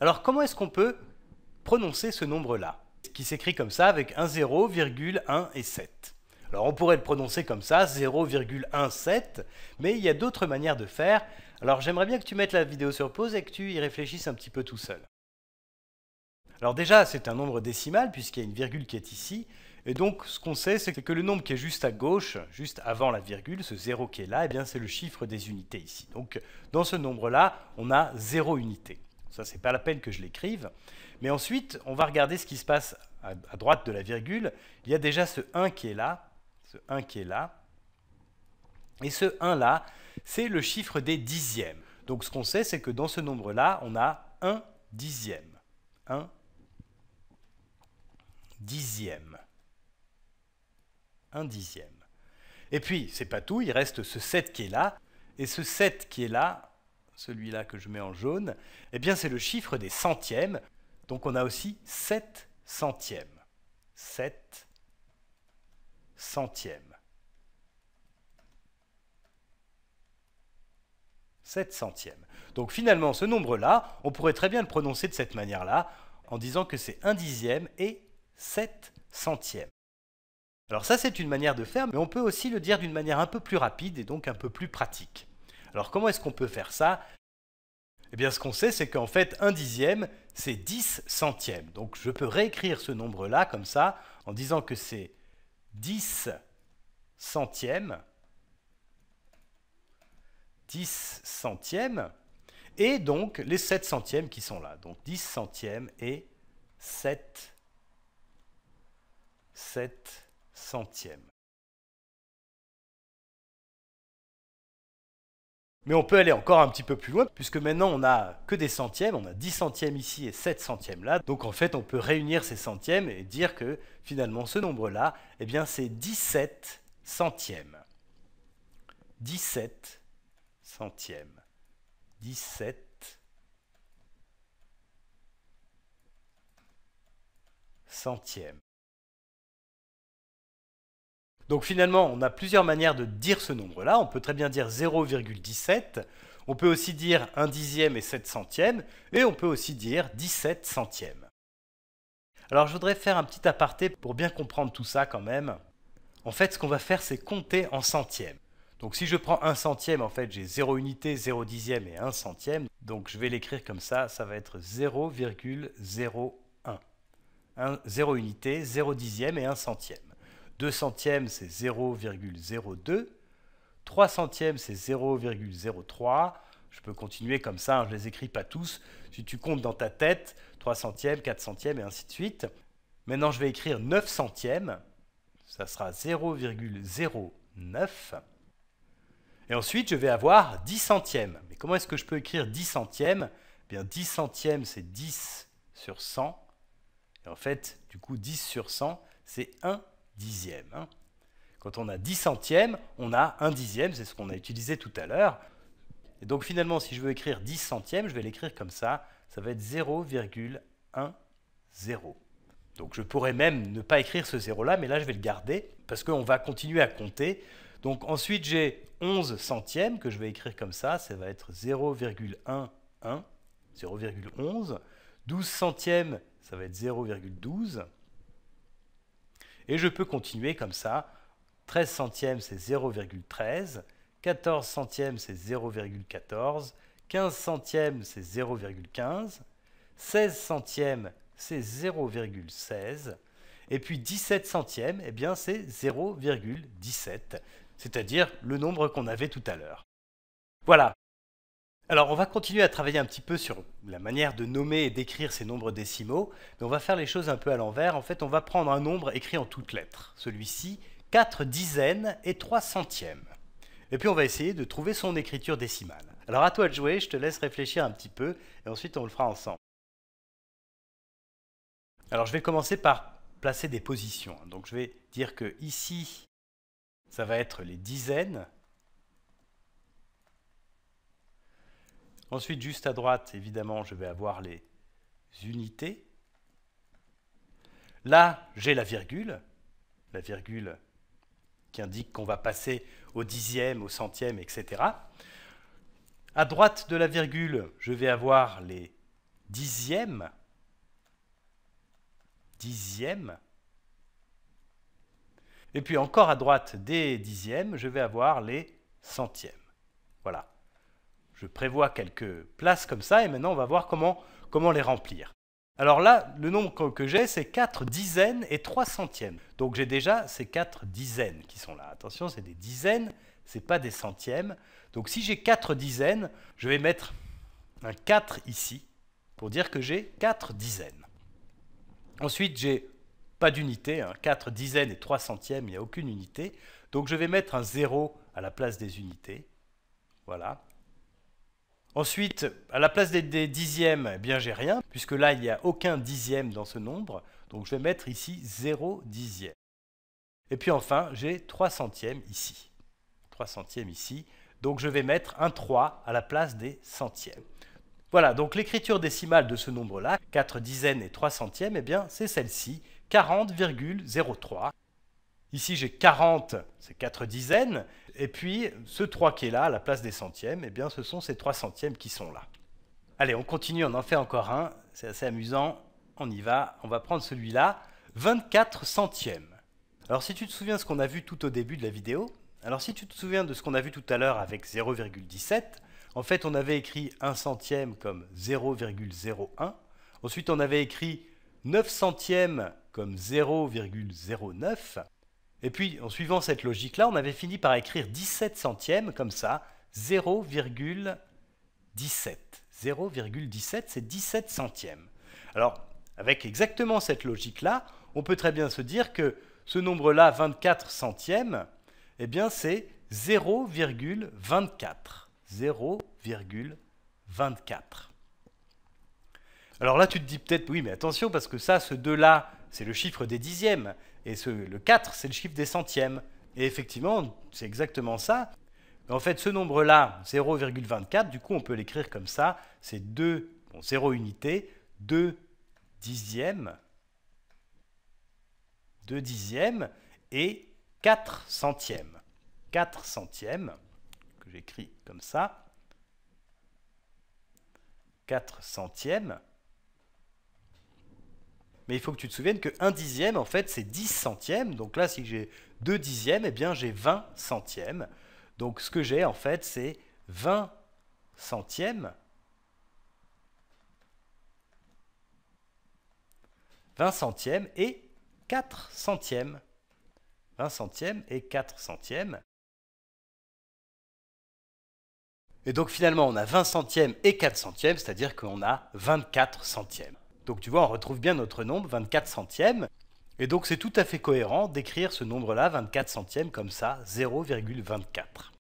Alors comment est-ce qu'on peut prononcer ce nombre-là, qui s'écrit comme ça avec un 0,1 et 7 alors on pourrait le prononcer comme ça, 0,17, mais il y a d'autres manières de faire. Alors j'aimerais bien que tu mettes la vidéo sur pause et que tu y réfléchisses un petit peu tout seul. Alors déjà, c'est un nombre décimal puisqu'il y a une virgule qui est ici. Et donc ce qu'on sait, c'est que le nombre qui est juste à gauche, juste avant la virgule, ce 0 qui est là, eh bien c'est le chiffre des unités ici. Donc dans ce nombre-là, on a 0 unité. Ça, c'est pas la peine que je l'écrive. Mais ensuite, on va regarder ce qui se passe à, droite de la virgule. Il y a déjà ce 1 qui est là, ce 1 qui est là. Et ce 1 là, c'est le chiffre des dixièmes. Donc ce qu'on sait, c'est que dans ce nombre-là, on a 1 dixième. 1 dixième. 1 dixième. Et puis, c'est pas tout, il reste ce 7 qui est là. Et ce 7 qui est là, celui-là que je mets en jaune, eh bien c'est le chiffre des centièmes. Donc on a aussi 7 centièmes. 7 centièmes. 7 centièmes. Donc finalement, ce nombre-là, on pourrait très bien le prononcer de cette manière-là, en disant que c'est 1 dixième et 7 centièmes. Alors ça, c'est une manière de faire, mais on peut aussi le dire d'une manière un peu plus rapide et donc un peu plus pratique. Alors comment est-ce qu'on peut faire ça Eh bien ce qu'on sait, c'est qu'en fait, un dixième, c'est 10 centièmes. Donc je peux réécrire ce nombre-là comme ça, en disant que c'est 10 centièmes, 10 centièmes, et donc les 7 centièmes qui sont là. Donc 10 centièmes et 7, 7 centièmes. Mais on peut aller encore un petit peu plus loin, puisque maintenant on n'a que des centièmes, on a 10 centièmes ici et 7 centièmes là. Donc en fait, on peut réunir ces centièmes et dire que finalement ce nombre-là, eh bien c'est 17 centièmes. 17 centièmes. 17 centièmes. Donc finalement, on a plusieurs manières de dire ce nombre-là. On peut très bien dire 0,17, on peut aussi dire 1 dixième et 7 centièmes, et on peut aussi dire 17 centièmes. Alors je voudrais faire un petit aparté pour bien comprendre tout ça quand même. En fait, ce qu'on va faire, c'est compter en centièmes. Donc si je prends 1 centième, en fait, j'ai 0 unité, 0 dixième et 1 centième. Donc je vais l'écrire comme ça, ça va être 0,01. 0 unité, 0 dixième et 1 centième. 2 centièmes, c'est 0,02. 3 centièmes, c'est 0,03. Je peux continuer comme ça, hein, je ne les écris pas tous. Si tu comptes dans ta tête, 3 centièmes, 4 centièmes et ainsi de suite. Maintenant, je vais écrire 9 centièmes. Ça sera 0,09. Et ensuite, je vais avoir 10 centièmes. Mais comment est-ce que je peux écrire 10 centièmes eh bien, 10 centièmes, c'est 10 sur 100. Et en fait, du coup, 10 sur 100, c'est 1 dixième. Hein. Quand on a 10 centièmes, on a 1 dixième, c'est ce qu'on a utilisé tout à l'heure. Et donc finalement, si je veux écrire 10 centièmes, je vais l'écrire comme ça, ça va être 0,10. Donc je pourrais même ne pas écrire ce zéro-là, mais là je vais le garder, parce qu'on va continuer à compter. Donc ensuite j'ai 11 centièmes, que je vais écrire comme ça, ça va être 0,11, 0,11. 12 centièmes, ça va être 0,12. Et je peux continuer comme ça. 13 centièmes, c'est 0,13. 14 centièmes, c'est 0,14. 15 centièmes, c'est 0,15. 16 centièmes, c'est 0,16. Et puis 17 centièmes, eh bien c'est 0,17, c'est-à-dire le nombre qu'on avait tout à l'heure. Voilà, alors, on va continuer à travailler un petit peu sur la manière de nommer et d'écrire ces nombres décimaux, mais on va faire les choses un peu à l'envers. En fait, on va prendre un nombre écrit en toutes lettres, celui-ci, 4 dizaines et 3 centièmes. Et puis, on va essayer de trouver son écriture décimale. Alors, à toi de jouer, je te laisse réfléchir un petit peu, et ensuite, on le fera ensemble. Alors, je vais commencer par placer des positions. Donc, je vais dire que ici, ça va être les dizaines, Ensuite, juste à droite, évidemment, je vais avoir les unités. Là, j'ai la virgule, la virgule qui indique qu'on va passer au dixième, au centième, etc. À droite de la virgule, je vais avoir les dixièmes, dixièmes. Et puis encore à droite des dixièmes, je vais avoir les centièmes. Voilà je prévois quelques places comme ça et maintenant on va voir comment, les remplir. Alors là, le nombre que j'ai, c'est 4 dizaines et 3 centièmes. Donc j'ai déjà ces 4 dizaines qui sont là. Attention, c'est des dizaines, ce n'est pas des centièmes. Donc si j'ai 4 dizaines, je vais mettre un 4 ici pour dire que j'ai 4 dizaines. Ensuite, j'ai pas d'unité, 4 hein. dizaines et 3 centièmes, il n'y a aucune unité. Donc je vais mettre un 0 à la place des unités. Voilà. Ensuite, à la place des, dixièmes, eh bien j'ai rien, puisque là, il n'y a aucun dixième dans ce nombre. Donc je vais mettre ici 0 dixième. Et puis enfin, j'ai 3 centièmes ici. 3 centièmes ici. Donc je vais mettre un 3 à la place des centièmes. Voilà, donc l'écriture décimale de ce nombre-là, 4 dizaines et 3 centièmes, eh bien c'est celle-ci, 40,03. Ici j'ai 40, c'est 4 dizaines, et puis, ce 3 qui est là, à la place des centièmes, eh bien, ce sont ces 3 centièmes qui sont là. Allez, on continue, on en fait encore un. C'est assez amusant. On y va. On va prendre celui-là. 24 centièmes. Alors, si tu te souviens de ce qu'on a vu tout au début de la vidéo, alors si tu te souviens de ce qu'on a vu tout à l'heure avec 0,17, en fait, on avait écrit 1 centième comme 0,01. Ensuite, on avait écrit 9 centièmes comme 0,09. Et puis, en suivant cette logique-là, on avait fini par écrire 17 centièmes comme ça, 0,17. 0,17, c'est 17 centièmes. Alors, avec exactement cette logique-là, on peut très bien se dire que ce nombre-là, 24 centièmes, eh bien c'est 0,24. 0,24. Alors là, tu te dis peut-être, oui, mais attention, parce que ça, ce 2-là, c'est le chiffre des dixièmes. Et le 4, c'est le chiffre des centièmes. Et effectivement, c'est exactement ça. en fait, ce nombre-là, 0,24, du coup, on peut l'écrire comme ça. C'est 2, 0 unité, 2 dixièmes, 2 dixièmes et 4 centièmes. 4 centièmes, que j'écris comme ça. 4 centièmes mais il faut que tu te souviennes que 1 dixième, en fait, c'est 10 centièmes. Donc là, si j'ai 2 dixièmes, eh bien, j'ai 20 centièmes. Donc ce que j'ai, en fait, c'est 20 centièmes. 20 centièmes et 4 centièmes. 20 centièmes et 4 centièmes. Et donc finalement, on a 20 centièmes et 4 centièmes, c'est-à-dire qu'on a 24 centièmes. Donc tu vois, on retrouve bien notre nombre, 24 centièmes. Et donc c'est tout à fait cohérent d'écrire ce nombre-là, 24 centièmes, comme ça, 0,24.